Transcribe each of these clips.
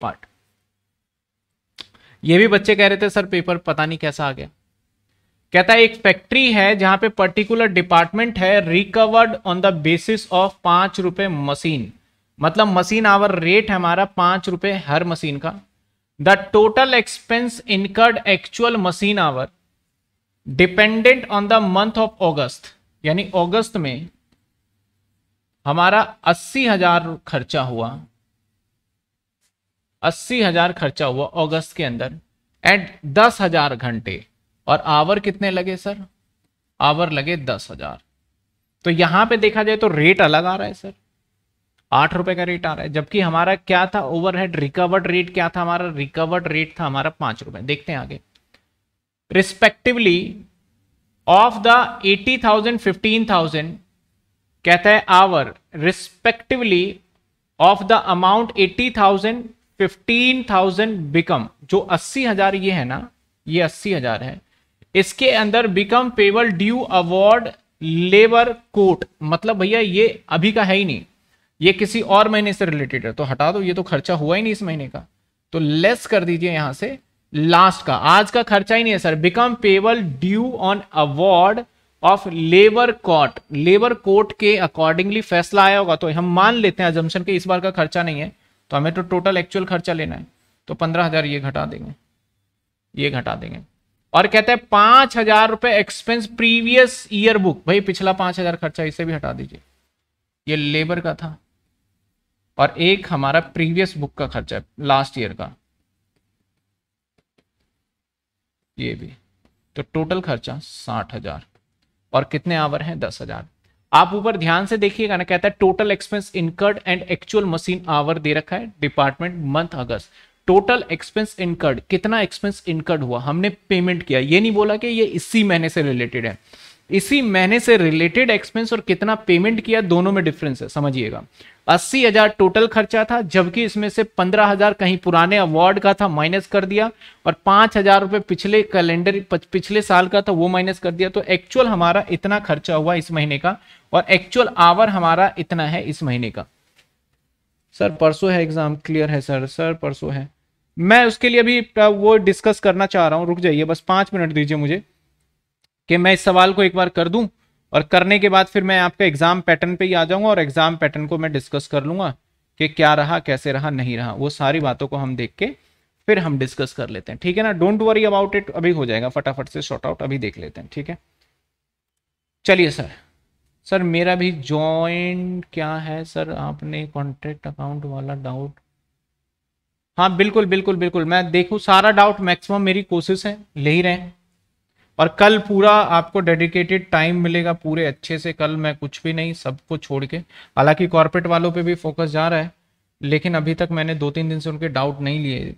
part ये भी बच्चे कह रहे थे सर पेपर पता नहीं कैसा आ गया कहता है एक फैक्ट्री है जहां पे पर्टिकुलर डिपार्टमेंट है recovered on the basis of पांच रुपए मशीन मतलब मशीन आवर रेट हमारा पांच रुपए हर मशीन का the total expense incurred actual machine hour dependent on the month of August यानी अगस्त में हमारा अस्सी हजार खर्चा हुआ अस्सी हजार खर्चा हुआ अगस्त के अंदर एट दस हजार घंटे और आवर कितने लगे सर आवर लगे दस हजार तो यहां पे देखा जाए तो रेट अलग आ रहा है सर आठ रुपए का रेट आ रहा है जबकि हमारा क्या था ओवरहेड रिकवर्ड रेट क्या था हमारा रिकवर्ड रेट था हमारा पांच रुपए देखते हैं आगे respectively of the eighty thousand fifteen thousand कहता है hour respectively of the amount eighty thousand fifteen thousand become जो अस्सी हजार ये है ना ये अस्सी हजार है इसके अंदर become payable due award labour court मतलब भैया ये अभी का है ही नहीं ये किसी और महीने से रिलेटेड है तो हटा दो ये तो खर्चा हुआ ही नहीं इस महीने का तो लेस कर दीजिए यहां से लास्ट का आज का खर्चा ही नहीं है sir become payable due on award of labour court labour court के अकॉर्डिंगली फैसला आया होगा तो हम मान लेते हैं अजम्पन के इस बार का खर्चा नहीं है तो हमें तो टोटल एक्चुअल खर्चा लेना है तो पंद्रह हजार ये घटा देंगे ये घटा देंगे और कहते हैं पांच हजार रुपए एक्सपेंस प्रीवियस ईयर बुक भाई पिछला पांच हजार खर्चा इसे भी हटा दीजिए ये लेबर का था और एक हमारा प्रीवियस बुक का खर्चा है लास्ट ईयर का ये भी तो टोटल खर्चा साठ हजार और कितने आवर हैं दस हजार आप ऊपर ध्यान से देखिएगा ना कहता है total expense incurred and actual machine hour दे रखा है डिपार्टमेंट मंथ अगस्त टोटल एक्सपेंस इनकर्ड कितना एक्सपेंस इनकर्ड हुआ हमने पेमेंट किया ये नहीं बोला कि ये इसी महीने से रिलेटेड है इसी महीने से रिलेटेड एक्सपेंस और कितना पेमेंट किया दोनों में डिफरेंस है समझिएगा अस्सी हजार टोटल खर्चा था जबकि इसमें से पंद्रह हजार कहीं पुराने अवार्ड का था माइनस कर दिया और पांच हजार रुपये पिछले कैलेंडर पिछले साल का था वो माइनस कर दिया तो एक्चुअल हमारा इतना खर्चा हुआ इस महीने का और एक्चुअल आवर हमारा इतना है इस महीने का सर परसों है एग्जाम क्लियर है सर सर परसों है मैं उसके लिए भी वो डिस्कस करना चाह रहा हूँ रुक जाइए बस पांच मिनट दीजिए मुझे कि मैं इस सवाल को एक बार कर दूं और करने के बाद फिर मैं आपका एग्जाम पैटर्न पे ही आ जाऊंगा और एग्जाम पैटर्न को मैं डिस्कस कर लूंगा कि क्या रहा कैसे रहा नहीं रहा वो सारी बातों को हम देख के फिर हम डिस्कस कर लेते हैं ठीक है ना डोंट वरी अबाउट इट अभी हो जाएगा फटाफट से शॉर्ट आउट अभी देख लेते हैं ठीक है चलिए सर सर मेरा भी ज्वाइन क्या है सर आपने कॉन्ट्रैक्ट अकाउंट वाला डाउट हाँ बिल्कुल बिल्कुल बिल्कुल मैं देखूँ सारा डाउट मैक्सिमम मेरी कोशिश है ले ही रहे हैं और कल पूरा आपको डेडिकेटेड टाइम मिलेगा पूरे अच्छे से कल मैं कुछ भी नहीं सबको छोड़ के हालांकि कॉरपोरेट वालों पे भी फोकस जा रहा है लेकिन अभी तक मैंने दो तीन दिन से उनके डाउट नहीं लिए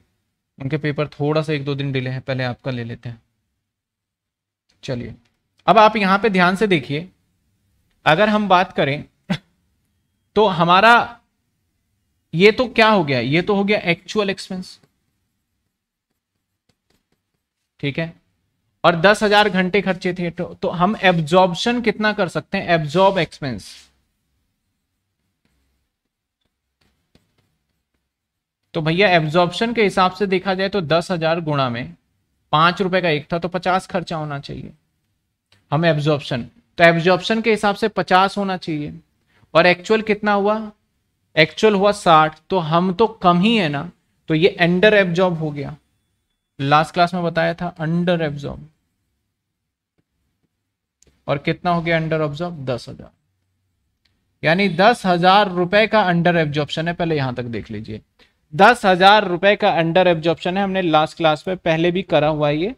उनके पेपर थोड़ा सा एक दो दिन डिले हैं पहले आपका ले लेते हैं चलिए अब आप यहाँ पे ध्यान से देखिए अगर हम बात करें तो हमारा ये तो क्या हो गया ये तो हो गया एक्चुअल एक्सपेंस ठीक है और दस हजार घंटे खर्चे थे तो, तो हम एब्जॉर्बशन कितना कर सकते हैं एब्जॉर्ब एक्सपेंस तो भैया एब्जॉर्बन के हिसाब से देखा जाए तो दस हजार गुणा में पांच रुपए का एक था तो पचास खर्चा होना चाहिए हम एब्जॉर्बशन तो एब्जॉर्बन के हिसाब से पचास होना चाहिए और एक्चुअल कितना हुआ एक्चुअल हुआ साठ तो हम तो कम ही है ना तो ये अंडर एब्जॉर्ब हो गया लास्ट क्लास में बताया था अंडर एब्जॉर्ब और कितना हो गया अंडर ऑब्जॉर्ब दस हजार यानी दस हजार रुपए का अंडर एब्जॉर्प्शन है पहले यहां तक देख लीजिए दस हजार रुपए का अंडर एब्जॉर्प्शन है हमने लास्ट क्लास में पहले भी करा हुआ ये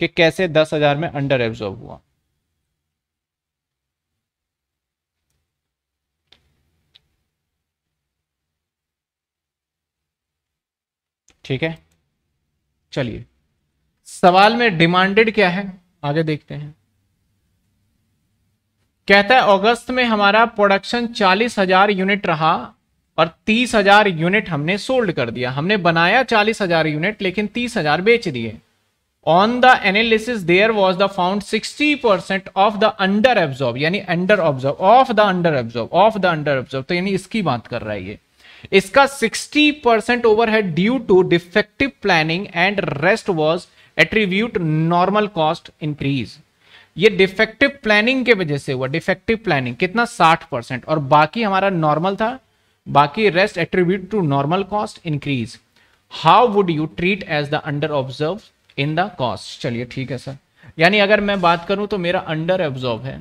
कि कैसे दस हजार में अंडर एब्जॉर्ब हुआ ठीक है चलिए सवाल में डिमांडेड क्या है आगे देखते हैं कहता है अगस्त में हमारा प्रोडक्शन चालीस हजार यूनिट रहा और तीस हजार यूनिट हमने सोल्ड कर दिया हमने बनाया चालीस हजार यूनिट लेकिन तीस हजार बेच दिए on the analysis there was the found sixty percent of the under absorb यानी under absorb of the under absorb of the under absorb तो यानी इसकी बात कर रहा है ये इसका 60 परसेंट ओवर है due to defective planning and rest was attribute normal cost increase ये डिफेक्टिव प्लानिंग के वजह से हुआ डिफेक्टिव प्लानिंग कितना 60 परसेंट और बाकी हमारा नॉर्मल था बाकी rest attribute to normal cost increase how would you treat as the under observe in the cost चलिए ठीक है सर यानी अगर मैं बात करूं तो मेरा अंडर ऑब्जर्व है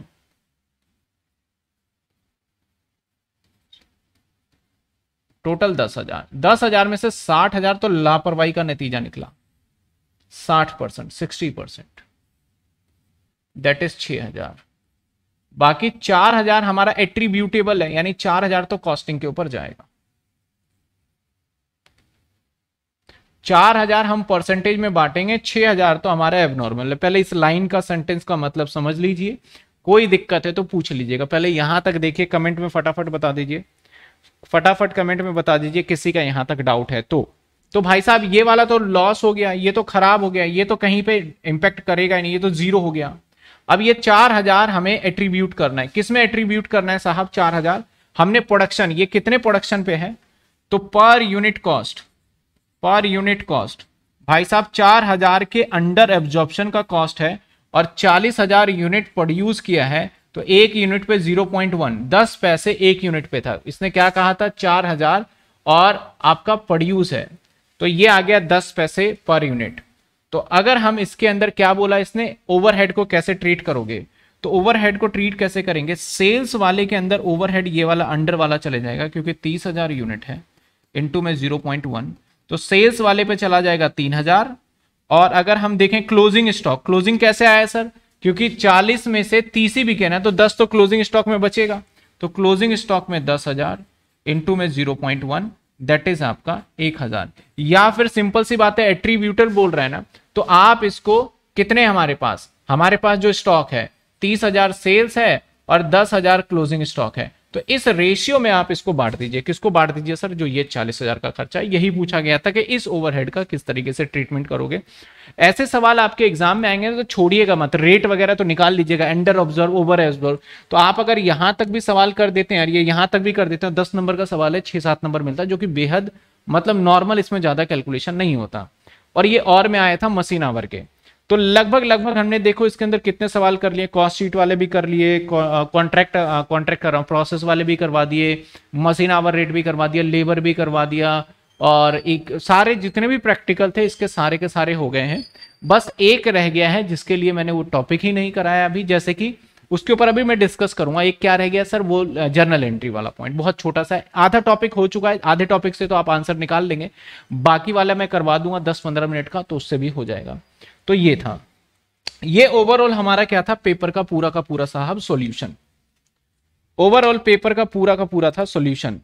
टोटल दस हजार दस हजार में से साठ हजार तो लापरवाही का नतीजा निकला साठ percent sixty percent that is छ हजार बाकी चार हजार हमारा एट्रीब्यूटेबल है यानी चार हजार तो कॉस्टिंग के ऊपर जाएगा चार हजार हम परसेंटेज में बांटेंगे छह हजार तो हमारा एबनॉर्मल है पहले इस लाइन का सेंटेंस का मतलब समझ लीजिए कोई दिक्कत है तो पूछ लीजिएगा पहले यहां तक देखिए कमेंट में फटाफट बता दीजिए फटाफट कमेंट में बता दीजिए किसी का यहां तक डाउट है तो तो भाई साहब ये वाला तो लॉस हो गया ये तो खराब हो गया ये तो कहीं पे इंपैक्ट करेगा नहीं ये तो जीरो हो गया अब ये चार हजार हमें एट्रीब्यूट करना है किसमें एट्रीब्यूट करना है साहब चार हजार हमने प्रोडक्शन ये कितने प्रोडक्शन पे है तो per unit cost per unit cost भाई साहब चार हजार के अंडर एब्जॉर्प्शन का कॉस्ट है और चालीस हजार यूनिट प्रोड्यूस किया है तो एक यूनिट पे जीरो पॉइंट वन दस पैसे एक यूनिट पे था इसने क्या कहा था चार हजार और आपका प्रोड्यूस है तो ये आ गया दस पैसे पर यूनिट तो अगर हम इसके अंदर क्या बोला इसने ओवरहेड को कैसे ट्रीट करोगे तो ओवरहेड को ट्रीट कैसे करेंगे सेल्स वाले के अंदर ओवरहेड ये वाला अंडर वाला चले जाएगा क्योंकि तीस हजार यूनिट है इनटू में जीरो पॉइंट वन तो सेल्स वाले पे चला जाएगा तीन हजार और अगर हम देखें क्लोजिंग स्टॉक क्लोजिंग कैसे आया सर क्योंकि चालीस में से तीस ही बिके ना तो दस तो क्लोजिंग स्टॉक में बचेगा तो क्लोजिंग स्टॉक में दस हजार इंटू में zero point one that is आपका एक हजार या फिर सिंपल सी बात है एट्रीब्यूटर बोल रहा है ना तो आप इसको कितने हमारे पास हमारे पास जो स्टॉक है तीस हजार सेल्स है और दस हजार क्लोजिंग स्टॉक है तो इस रेशियो में आप इसको बांट दीजिए किसको बांट दीजिए सर जो ये चालीस हजार का खर्चा है यही पूछा गया था कि इस ओवरहेड का किस तरीके से ट्रीटमेंट करोगे ऐसे सवाल आपके एग्जाम में आएंगे तो छोड़िएगा मत रेट वगैरह तो निकाल लीजिएगा अंडर ऑब्जर्व ओवर एब्जर्व तो आप अगर यहां तक भी सवाल कर देते हैं ये यहां तक भी कर देते हैं दस नंबर का सवाल है छह सात नंबर मिलता है जो कि बेहद मतलब नॉर्मल इसमें ज्यादा कैलकुलेशन नहीं होता और ये और में आया था मसीनावर के तो लगभग लगभग हमने देखो इसके अंदर कितने सवाल कर लिए कॉस्ट शीट वाले भी कर लिए कॉन्ट्रैक्ट कॉन्ट्रैक्ट uh, uh, कर रहा हूँ प्रोसेस वाले भी करवा दिए मशीन आवर रेट भी करवा दिया लेबर भी करवा दिया और एक सारे जितने भी प्रैक्टिकल थे इसके सारे के सारे हो गए हैं बस एक रह गया है जिसके लिए मैंने वो टॉपिक ही नहीं कराया अभी जैसे कि उसके ऊपर अभी मैं डिस्कस करूंगा एक क्या रह गया सर वो जर्नल uh, एंट्री वाला पॉइंट बहुत छोटा सा है आधा टॉपिक हो चुका है आधे टॉपिक से तो आप आंसर निकाल लेंगे बाकी वाला मैं करवा दूंगा दस पंद्रह मिनट का तो उससे भी हो जाएगा तो ये था ये ओवरऑल हमारा क्या था पेपर का पूरा का पूरा साहब सॉल्यूशन ओवरऑल पेपर का पूरा का पूरा था सॉल्यूशन